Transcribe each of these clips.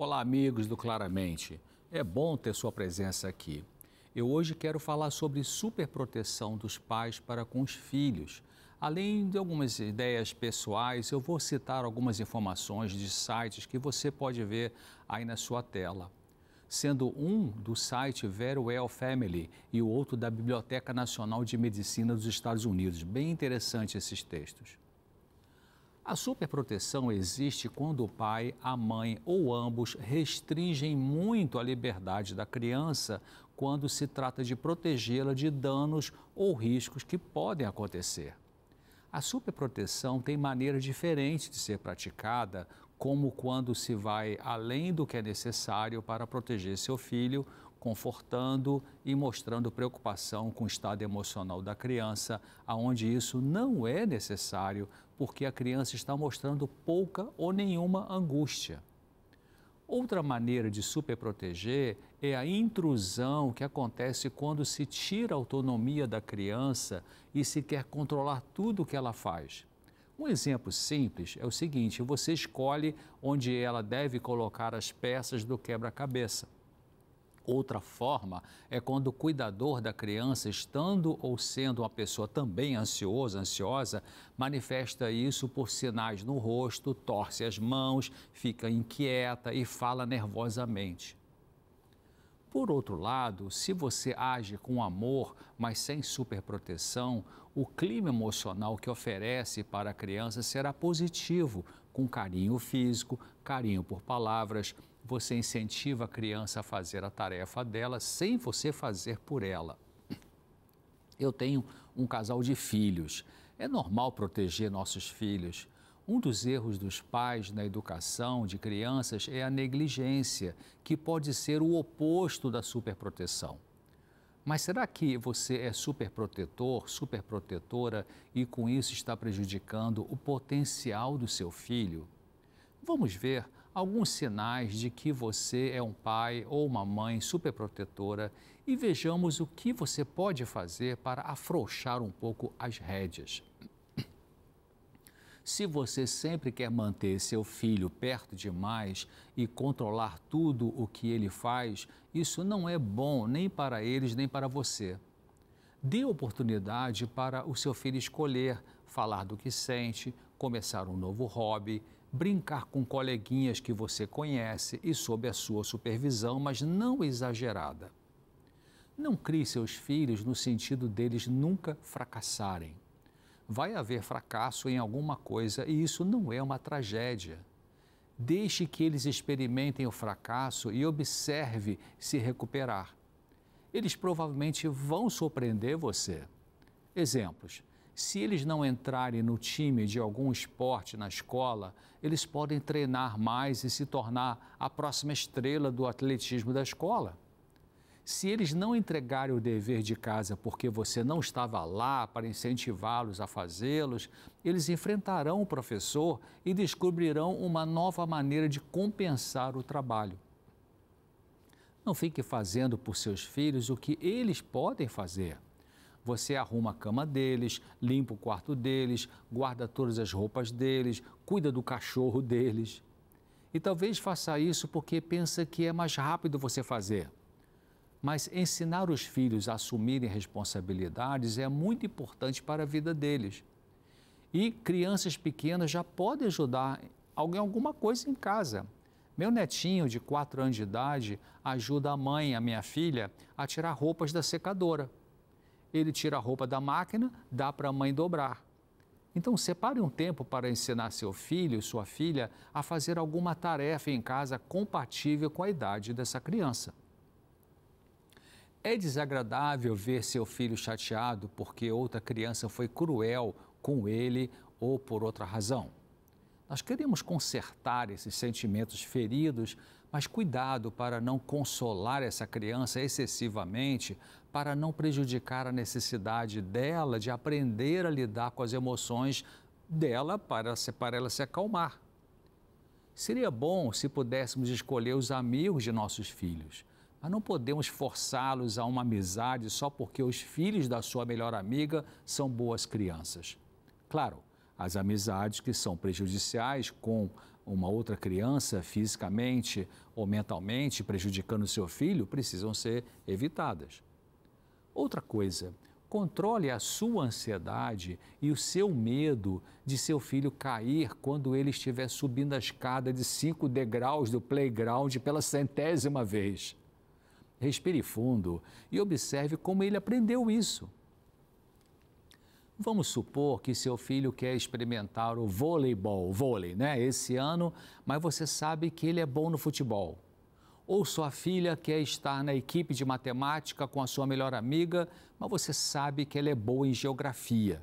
Olá, amigos do Claramente. É bom ter sua presença aqui. Eu hoje quero falar sobre superproteção dos pais para com os filhos. Além de algumas ideias pessoais, eu vou citar algumas informações de sites que você pode ver aí na sua tela. Sendo um do site Very Well Family e o outro da Biblioteca Nacional de Medicina dos Estados Unidos. Bem interessante esses textos. A superproteção existe quando o pai, a mãe ou ambos restringem muito a liberdade da criança quando se trata de protegê-la de danos ou riscos que podem acontecer. A superproteção tem maneiras diferentes de ser praticada, como quando se vai além do que é necessário para proteger seu filho, confortando e mostrando preocupação com o estado emocional da criança, aonde isso não é necessário porque a criança está mostrando pouca ou nenhuma angústia. Outra maneira de superproteger é a intrusão que acontece quando se tira a autonomia da criança e se quer controlar tudo o que ela faz. Um exemplo simples é o seguinte: você escolhe onde ela deve colocar as peças do quebra-cabeça. Outra forma é quando o cuidador da criança, estando ou sendo uma pessoa também ansiosa, ansiosa, manifesta isso por sinais no rosto, torce as mãos, fica inquieta e fala nervosamente. Por outro lado, se você age com amor, mas sem superproteção, o clima emocional que oferece para a criança será positivo, com carinho físico, carinho por palavras, você incentiva a criança a fazer a tarefa dela sem você fazer por ela. Eu tenho um casal de filhos. É normal proteger nossos filhos. Um dos erros dos pais na educação de crianças é a negligência, que pode ser o oposto da superproteção. Mas será que você é superprotetor, superprotetora e com isso está prejudicando o potencial do seu filho? Vamos ver alguns sinais de que você é um pai ou uma mãe superprotetora e vejamos o que você pode fazer para afrouxar um pouco as rédeas. Se você sempre quer manter seu filho perto demais e controlar tudo o que ele faz, isso não é bom nem para eles nem para você. Dê oportunidade para o seu filho escolher, falar do que sente, começar um novo hobby, brincar com coleguinhas que você conhece e sob a sua supervisão, mas não exagerada. Não crie seus filhos no sentido deles nunca fracassarem. Vai haver fracasso em alguma coisa e isso não é uma tragédia. Deixe que eles experimentem o fracasso e observe se recuperar. Eles provavelmente vão surpreender você. Exemplos: se eles não entrarem no time de algum esporte na escola, eles podem treinar mais e se tornar a próxima estrela do atletismo da escola. Se eles não entregarem o dever de casa porque você não estava lá para incentivá-los a fazê-los, eles enfrentarão o professor e descobrirão uma nova maneira de compensar o trabalho. Não fique fazendo por seus filhos o que eles podem fazer você arruma a cama deles, limpa o quarto deles, guarda todas as roupas deles, cuida do cachorro deles. E talvez faça isso porque pensa que é mais rápido você fazer. Mas ensinar os filhos a assumirem responsabilidades é muito importante para a vida deles. E crianças pequenas já podem ajudar alguém alguma coisa em casa. Meu netinho de 4 anos de idade ajuda a mãe, a minha filha, a tirar roupas da secadora ele tira a roupa da máquina, dá para a mãe dobrar. Então, separe um tempo para ensinar seu filho, sua filha, a fazer alguma tarefa em casa compatível com a idade dessa criança. É desagradável ver seu filho chateado porque outra criança foi cruel com ele ou por outra razão. Nós queremos consertar esses sentimentos feridos mas cuidado para não consolar essa criança excessivamente, para não prejudicar a necessidade dela de aprender a lidar com as emoções dela para, se, para ela se acalmar. Seria bom se pudéssemos escolher os amigos de nossos filhos, mas não podemos forçá-los a uma amizade só porque os filhos da sua melhor amiga são boas crianças. Claro, as amizades que são prejudiciais com uma outra criança fisicamente ou mentalmente prejudicando seu filho precisam ser evitadas. Outra coisa, controle a sua ansiedade e o seu medo de seu filho cair quando ele estiver subindo a escada de cinco degraus do playground pela centésima vez. Respire fundo e observe como ele aprendeu isso. Vamos supor que seu filho quer experimentar o voleibol, vôlei, né? Esse ano, mas você sabe que ele é bom no futebol. Ou sua filha quer estar na equipe de matemática com a sua melhor amiga, mas você sabe que ela é boa em geografia.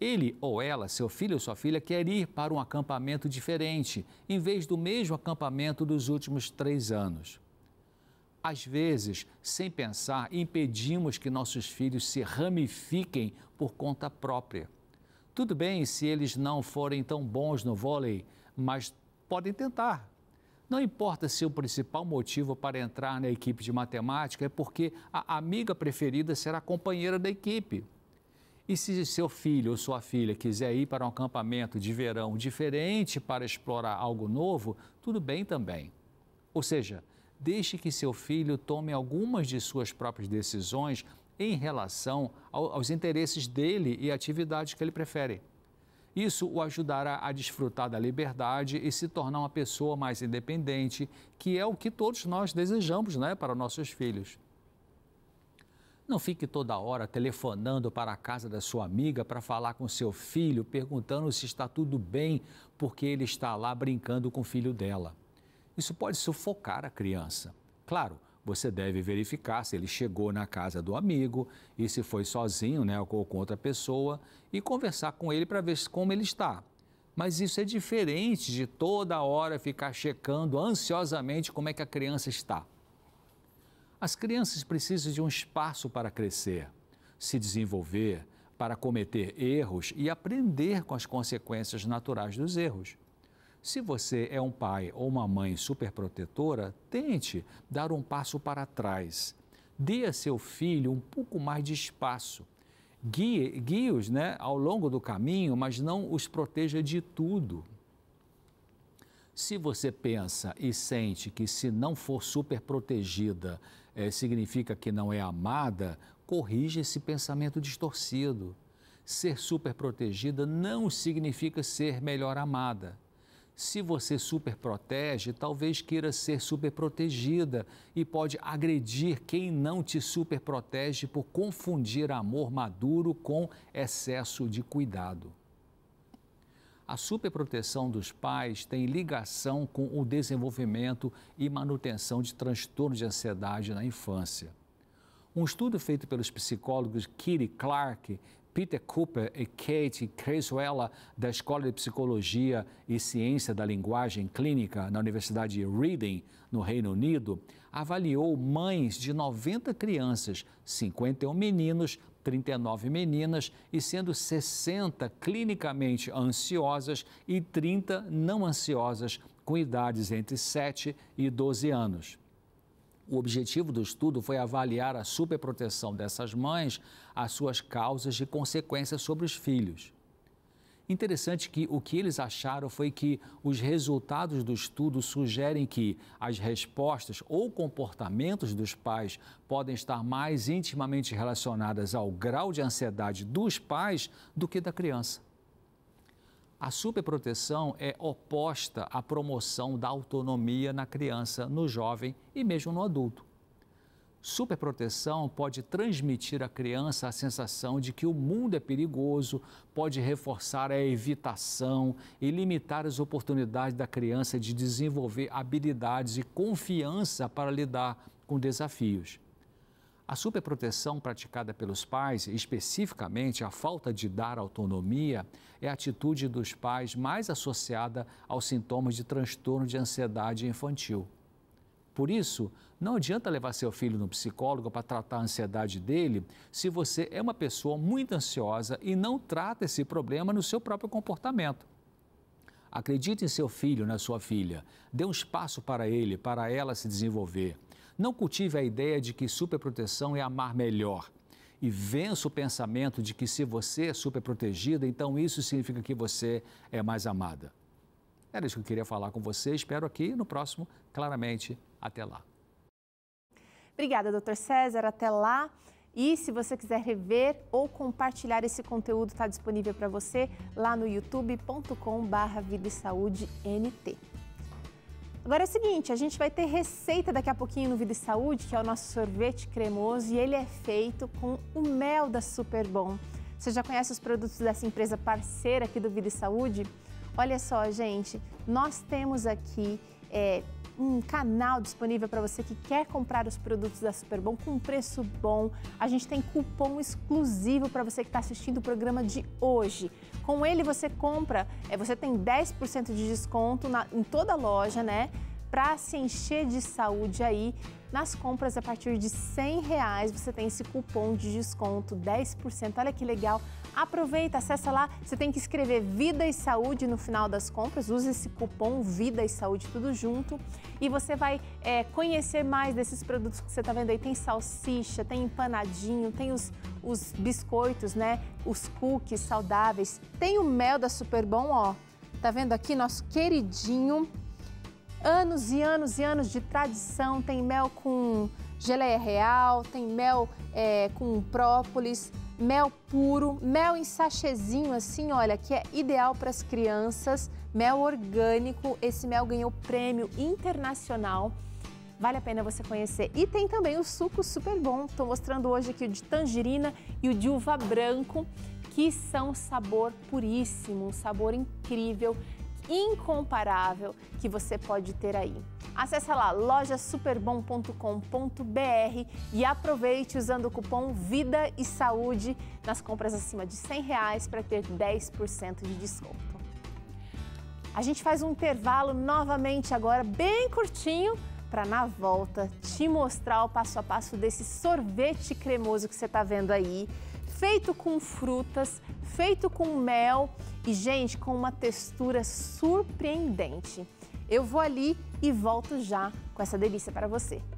Ele ou ela, seu filho ou sua filha, quer ir para um acampamento diferente, em vez do mesmo acampamento dos últimos três anos. Às vezes, sem pensar, impedimos que nossos filhos se ramifiquem por conta própria. Tudo bem se eles não forem tão bons no vôlei, mas podem tentar. Não importa se o principal motivo para entrar na equipe de matemática é porque a amiga preferida será a companheira da equipe. E se seu filho ou sua filha quiser ir para um acampamento de verão diferente para explorar algo novo, tudo bem também. Ou seja, Deixe que seu filho tome algumas de suas próprias decisões em relação ao, aos interesses dele e atividades que ele prefere. Isso o ajudará a desfrutar da liberdade e se tornar uma pessoa mais independente, que é o que todos nós desejamos né, para nossos filhos. Não fique toda hora telefonando para a casa da sua amiga para falar com seu filho, perguntando se está tudo bem, porque ele está lá brincando com o filho dela. Isso pode sufocar a criança. Claro, você deve verificar se ele chegou na casa do amigo e se foi sozinho né, ou com outra pessoa e conversar com ele para ver como ele está. Mas isso é diferente de toda hora ficar checando ansiosamente como é que a criança está. As crianças precisam de um espaço para crescer, se desenvolver, para cometer erros e aprender com as consequências naturais dos erros. Se você é um pai ou uma mãe superprotetora, tente dar um passo para trás. Dê a seu filho um pouco mais de espaço. Guie-os guie né, ao longo do caminho, mas não os proteja de tudo. Se você pensa e sente que, se não for superprotegida, é, significa que não é amada, corrija esse pensamento distorcido. Ser superprotegida não significa ser melhor amada se você superprotege, talvez queira ser superprotegida e pode agredir quem não te superprotege por confundir amor maduro com excesso de cuidado. A superproteção dos pais tem ligação com o desenvolvimento e manutenção de transtorno de ansiedade na infância. Um estudo feito pelos psicólogos Kitty Clark Peter Cooper e Kate Cresuela, da Escola de Psicologia e Ciência da Linguagem Clínica na Universidade Reading, no Reino Unido, avaliou mães de 90 crianças, 51 meninos, 39 meninas e sendo 60 clinicamente ansiosas e 30 não ansiosas, com idades entre 7 e 12 anos. O objetivo do estudo foi avaliar a superproteção dessas mães, as suas causas e consequências sobre os filhos. Interessante que o que eles acharam foi que os resultados do estudo sugerem que as respostas ou comportamentos dos pais podem estar mais intimamente relacionadas ao grau de ansiedade dos pais do que da criança. A superproteção é oposta à promoção da autonomia na criança, no jovem e mesmo no adulto. Superproteção pode transmitir à criança a sensação de que o mundo é perigoso, pode reforçar a evitação e limitar as oportunidades da criança de desenvolver habilidades e confiança para lidar com desafios. A superproteção praticada pelos pais, especificamente a falta de dar autonomia, é a atitude dos pais mais associada aos sintomas de transtorno de ansiedade infantil. Por isso, não adianta levar seu filho no psicólogo para tratar a ansiedade dele se você é uma pessoa muito ansiosa e não trata esse problema no seu próprio comportamento. Acredite em seu filho, na sua filha. Dê um espaço para ele, para ela se desenvolver. Não cultive a ideia de que superproteção é amar melhor. E vença o pensamento de que se você é superprotegida, então isso significa que você é mais amada. Era isso que eu queria falar com você. Espero aqui no próximo, claramente. Até lá. Obrigada, doutor César. Até lá. E se você quiser rever ou compartilhar esse conteúdo, está disponível para você lá no youtube.com/barra Vida e Saúde NT. Agora é o seguinte, a gente vai ter receita daqui a pouquinho no Vida e Saúde, que é o nosso sorvete cremoso, e ele é feito com o mel da Super Bom. Você já conhece os produtos dessa empresa parceira aqui do Vida e Saúde? Olha só, gente, nós temos aqui é, um canal disponível para você que quer comprar os produtos da Superbom com preço bom. A gente tem cupom exclusivo para você que está assistindo o programa de hoje. Com ele você compra, é, você tem 10% de desconto na, em toda a loja, né? Para se encher de saúde aí nas compras a partir de 100 reais você tem esse cupom de desconto 10%. Olha que legal! Aproveita, acessa lá. Você tem que escrever Vida e Saúde no final das compras. Use esse cupom Vida e Saúde tudo junto e você vai é, conhecer mais desses produtos que você está vendo aí. Tem salsicha, tem empanadinho, tem os, os biscoitos, né? Os cookies saudáveis. Tem o mel da Super Bom, ó. Tá vendo aqui nosso queridinho anos e anos e anos de tradição. Tem mel com geleia real, tem mel é, com própolis, mel puro, mel em sachêzinho assim, olha, que é ideal para as crianças, mel orgânico. Esse mel ganhou prêmio internacional. Vale a pena você conhecer. E tem também o suco super bom. Estou mostrando hoje aqui o de tangerina e o de uva branco, que são sabor puríssimo, um sabor incrível incomparável que você pode ter aí. Acesse lá lojasuperbom.com.br e aproveite usando o cupom Vida e Saúde nas compras acima de 100 reais para ter 10% de desconto. A gente faz um intervalo novamente agora, bem curtinho, para na volta te mostrar o passo a passo desse sorvete cremoso que você está vendo aí feito com frutas, feito com mel e, gente, com uma textura surpreendente. Eu vou ali e volto já com essa delícia para você.